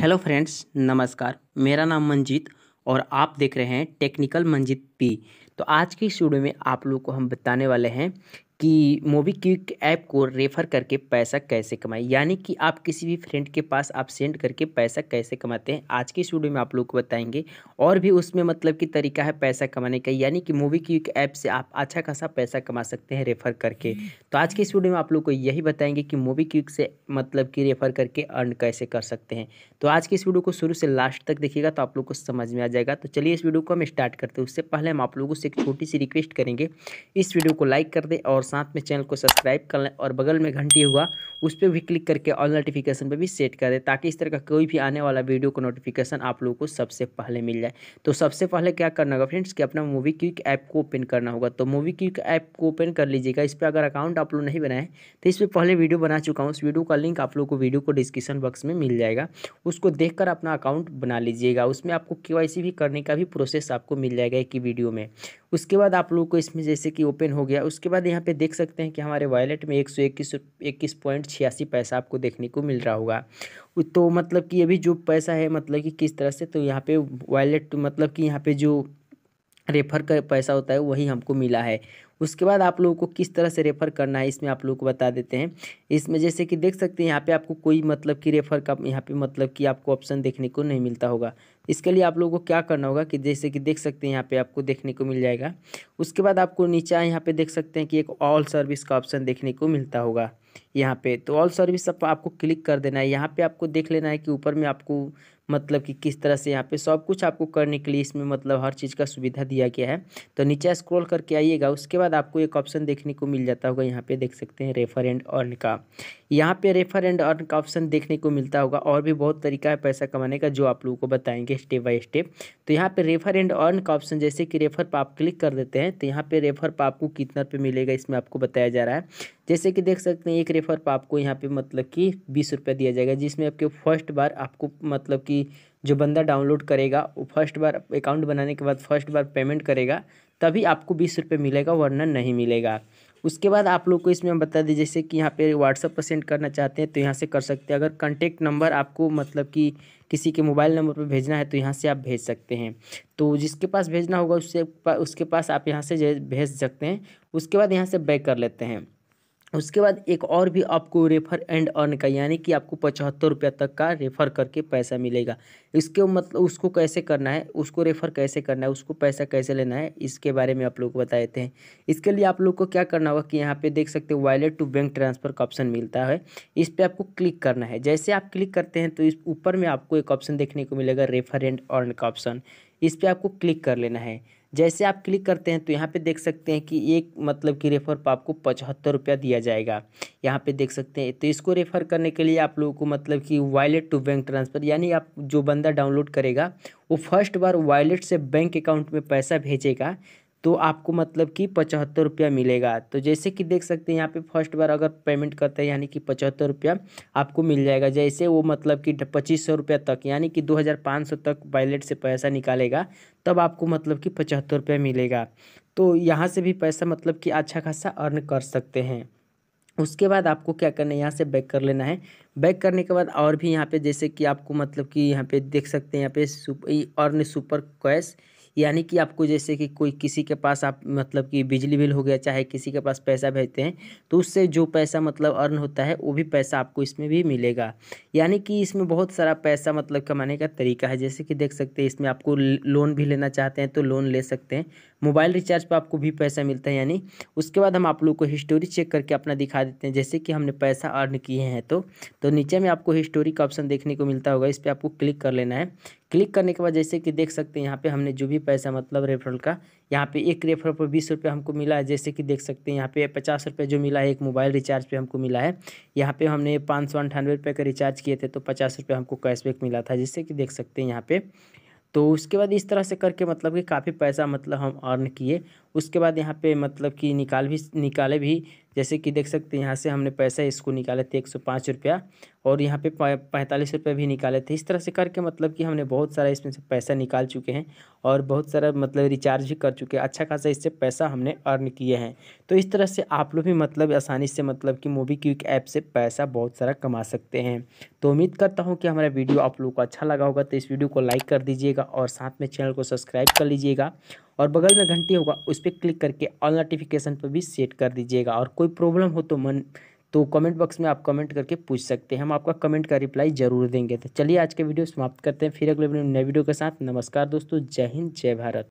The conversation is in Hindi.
हेलो फ्रेंड्स नमस्कार मेरा नाम मंजीत और आप देख रहे हैं टेक्निकल मंजीत पी तो आज की स्टूडियो में आप लोग को हम बताने वाले हैं कि मोबी क्विक ऐप को रेफ़र करके पैसा कैसे कमाएं यानी कि आप किसी भी फ्रेंड के पास आप सेंड करके पैसा कैसे कमाते हैं आज के स्टूडियो में आप लोग को बताएंगे और भी उसमें मतलब कि तरीका है पैसा कमाने का यानी कि मोबी क्विक ऐप से आप अच्छा खासा पैसा कमा सकते हैं रेफ़र करके तो आज के स्टूडियो में आप लोग को यही बताएंगे कि मोबी क्विक से मतलब कि रेफ़र करके अर्न कैसे कर सकते हैं तो आज की इस वीडियो को शुरू से लास्ट तक देखिएगा तो आप लोग को समझ में आ जाएगा तो चलिए इस वीडियो को हम स्टार्ट करते हैं उससे पहले पहले हम आप लोगों से एक छोटी सी रिक्वेस्ट करेंगे इस वीडियो को लाइक कर दें और साथ में चैनल को सब्सक्राइब कर लें और बगल में घंटी हुआ उस पर भी क्लिक करके ऑल नोटिफिकेशन पर भी सेट कर दें ताकि इस तरह का कोई भी आने वाला वीडियो का नोटिफिकेशन आप लोगों को सबसे पहले मिल जाए तो सबसे पहले क्या करना होगा फ्रेंड्स कि अपना मूवी क्विक ऐप को ओपन करना होगा तो मूवी क्विक ऐप को ओपन कर लीजिएगा इस पर अगर अकाउंट आप लोग नहीं बनाए तो इस पर पहले वीडियो बना चुका हूँ उस वीडियो का लिंक आप लोग को वीडियो को डिस्क्रिप्शन बॉक्स में मिल जाएगा उसको देखकर अपना अकाउंट बना लीजिएगा उसमें आपको के भी करने का भी प्रोसेस आपको मिल जाएगा एक वीडियो वीडियो में उसके बाद आप लोगों को इसमें जैसे कि ओपन हो गया उसके बाद यहाँ पे देख सकते हैं कि हमारे वॉलेट में एक सौ इक्कीस इक्कीस पॉइंट छियासी पैसा आपको देखने को मिल रहा होगा तो मतलब कि अभी जो पैसा है मतलब कि किस तरह से तो यहाँ पे वॉलेट मतलब कि यहाँ पे जो रेफर का पैसा होता है वही हमको मिला है उसके बाद आप लोगों को किस तरह से रेफ़र करना है इसमें आप लोगों को बता देते हैं इसमें जैसे कि देख सकते हैं यहाँ पे आपको कोई मतलब कि रेफ़र का यहाँ पे मतलब कि आपको ऑप्शन देखने को नहीं मिलता होगा इसके लिए आप लोगों को क्या करना होगा कि जैसे कि देख सकते हैं यहाँ पे आपको देखने को मिल जाएगा उसके बाद आपको नीचे यहाँ पर देख सकते हैं कि एक ऑल सर्विस का ऑप्शन देखने को मिलता होगा यहाँ पे तो ऑल सर्विस आपको क्लिक कर देना है यहाँ पर आपको देख लेना है कि ऊपर में आपको मतलब कि किस तरह से यहाँ पे सब कुछ आपको करने के लिए इसमें मतलब हर चीज़ का सुविधा दिया गया है तो नीचे स्क्रॉल करके आइएगा उसके बाद आपको एक ऑप्शन देखने को मिल जाता होगा यहाँ पे देख सकते हैं रेफर एंड अर्न का यहाँ पे रेफर एंड अर्न का ऑप्शन देखने को मिलता होगा और भी बहुत तरीका है पैसा कमाने का जो आप लोगों को बताएंगे स्टेप बाई स्टेप तो यहाँ पर रेफर एंड अर्न का ऑप्शन जैसे कि रेफर पर आप क्लिक कर देते हैं तो यहाँ पर रेफर पर आपको कितना पे मिलेगा इसमें आपको बताया जा रहा है जैसे कि देख सकते हैं एक रेफर पर आपको यहाँ पे मतलब कि बीस रुपये दिया जाएगा जिसमें आपके फर्स्ट बार आपको मतलब कि जो बंदा डाउनलोड करेगा वो फर्स्ट बार अकाउंट बनाने के बाद फर्स्ट बार पेमेंट करेगा तभी आपको बीस रुपये मिलेगा वरना नहीं मिलेगा उसके बाद आप लोग को इसमें हम बता दें जैसे कि यहाँ पे व्हाट्सअप पर सेंड करना चाहते हैं तो यहाँ से कर सकते हैं अगर कॉन्टेक्ट नंबर आपको मतलब कि किसी के मोबाइल नंबर पर भेजना है तो यहाँ से आप भेज सकते हैं तो जिसके पास भेजना होगा उससे उसके पास आप यहाँ से भेज सकते हैं उसके बाद यहाँ से बैक कर लेते हैं उसके बाद एक और भी आपको रेफर एंड अर्न का यानी कि आपको पचहत्तर रुपया तक का रेफर करके पैसा मिलेगा इसके मतलब उसको कैसे करना है उसको रेफर कैसे करना है उसको पैसा कैसे लेना है इसके बारे में आप लोग को बता देते हैं इसके लिए आप लोग को क्या करना होगा कि यहाँ पे देख सकते हो वॉलेट टू बैंक ट्रांसफ़र का ऑप्शन मिलता है इस पर आपको क्लिक करना है जैसे आप क्लिक करते हैं तो इस ऊपर में आपको एक ऑप्शन देखने को मिलेगा रेफर एंड अर्न का ऑप्शन इस पर आपको क्लिक कर लेना है जैसे आप क्लिक करते हैं तो यहाँ पे देख सकते हैं कि एक मतलब कि रेफर पर आपको पचहत्तर रुपया दिया जाएगा यहाँ पे देख सकते हैं तो इसको रेफर करने के लिए आप लोगों को मतलब कि वॉलेट टू बैंक ट्रांसफ़र यानी आप जो बंदा डाउनलोड करेगा वो फर्स्ट बार वॉलेट से बैंक अकाउंट में पैसा भेजेगा तो आपको मतलब कि पचहत्तर रुपया मिलेगा तो जैसे कि देख सकते हैं यहाँ पे फर्स्ट बार अगर पेमेंट करते हैं यानी कि पचहत्तर रुपया आपको मिल जाएगा जैसे वो मतलब कि पच्चीस सौ रुपया तक यानी कि दो हज़ार पाँच सौ तक वैलेट से पैसा निकालेगा तब आपको मतलब कि पचहत्तर रुपया मिलेगा तो यहाँ से भी पैसा मतलब कि अच्छा खासा अर्न कर सकते हैं उसके बाद आपको क्या करना है यहाँ से बैक कर लेना है बैक करने के बाद और भी यहाँ पर जैसे कि आपको मतलब कि यहाँ पर देख सकते हैं यहाँ पे अर्न सुपर कैश यानी कि आपको जैसे कि कोई किसी के पास आप मतलब कि बिजली बिल हो गया चाहे किसी के पास पैसा भेजते हैं तो उससे जो पैसा मतलब अर्न होता है वो भी पैसा आपको इसमें भी मिलेगा यानी कि इसमें बहुत सारा पैसा मतलब कमाने का तरीका है जैसे कि देख सकते हैं इसमें आपको लोन भी लेना चाहते हैं तो लोन ले सकते हैं मोबाइल रिचार्ज पर आपको भी पैसा मिलता है यानी उसके बाद हम आप लोग को हिस्टोरी चेक करके अपना दिखा देते हैं जैसे कि हमने पैसा अर्न किए हैं तो तो नीचे में आपको हिस्टोरी का ऑप्शन देखने को मिलता होगा इस पर आपको क्लिक कर लेना है क्लिक करने के बाद जैसे कि देख सकते हैं यहाँ पे हमने जो भी पैसा मतलब रेफरल का यहाँ पे एक रेफरल पर बीस रुपये हमको मिला है जैसे कि देख सकते हैं यहाँ पे पचास रुपये जो मिला है एक मोबाइल रिचार्ज पे हमको मिला है यहाँ पे हमने पाँच सौ अंठानवे रुपये का रिचार्ज किए थे तो पचास रुपये हमको कैशबैक मिला था जिससे कि देख सकते हैं यहाँ पे तो उसके बाद इस तरह से करके मतलब कि काफ़ी पैसा मतलब हम अर्न किए उसके बाद यहाँ पे मतलब कि निकाल भी निकाले भी जैसे कि देख सकते हैं यहाँ से हमने पैसा इसको निकाले थे एक सौ पाँच रुपया और यहाँ पे पैंतालीस रुपये भी निकाले थे इस तरह से करके मतलब कि हमने बहुत सारा इसमें से पैसा निकाल चुके हैं और बहुत सारा मतलब रिचार्ज भी कर चुके हैं अच्छा खासा इससे पैसा हमने अर्न किए हैं तो इस तरह से आप लोग भी मतलब आसानी से मतलब कि मोबी क्विक ऐप से पैसा बहुत सारा कमा सकते हैं तो उम्मीद करता हूँ कि हमारा वीडियो आप लोग को अच्छा लगा होगा तो इस वीडियो को लाइक कर दीजिएगा और साथ में चैनल को सब्सक्राइब कर लीजिएगा और बगल में घंटी होगा उस पर क्लिक करके ऑल नोटिफिकेशन पर भी सेट कर दीजिएगा और कोई प्रॉब्लम हो तो मन तो कमेंट बॉक्स में आप कमेंट करके पूछ सकते हैं हम आपका कमेंट का रिप्लाई जरूर देंगे तो चलिए आज के वीडियो समाप्त करते हैं फिर अगले नए वीडियो के साथ नमस्कार दोस्तों जय हिंद जय भारत